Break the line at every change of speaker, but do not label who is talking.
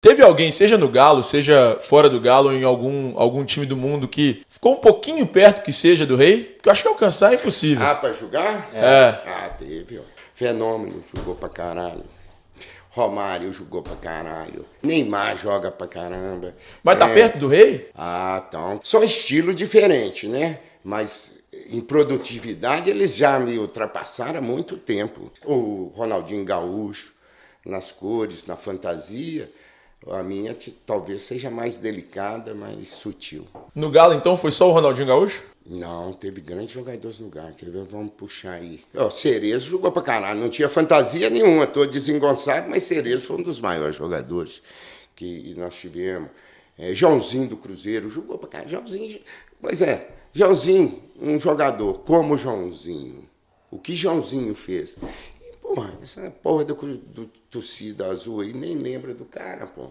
Teve alguém, seja no Galo, seja fora do Galo, em algum, algum time do mundo que ficou um pouquinho perto que seja do rei? Porque eu acho que alcançar é impossível. Ah,
pra jogar? É. é. Ah, teve, ó. Fenômeno jogou pra caralho. Romário jogou pra caralho. Neymar joga pra caramba. Mas tá é. tá perto do rei? Ah, então. Tá. Só estilo diferente, né? Mas em produtividade eles já me ultrapassaram há muito tempo. O Ronaldinho Gaúcho, nas cores, na fantasia a minha talvez seja mais delicada, mais sutil.
No Galo, então, foi só o Ronaldinho
Gaúcho? Não, teve grandes jogadores no Galo. Quer ver? Vamos puxar aí. Ó, Cerezo jogou pra caralho. Não tinha fantasia nenhuma, tô desengonçado, mas Cerezo foi um dos maiores jogadores que nós tivemos. É, Joãozinho do Cruzeiro jogou pra caralho. Joãozinho. Pois é, Joãozinho, um jogador como Joãozinho. O que Joãozinho fez? Porra, essa porra do, do torcida azul aí nem lembra do cara, pô.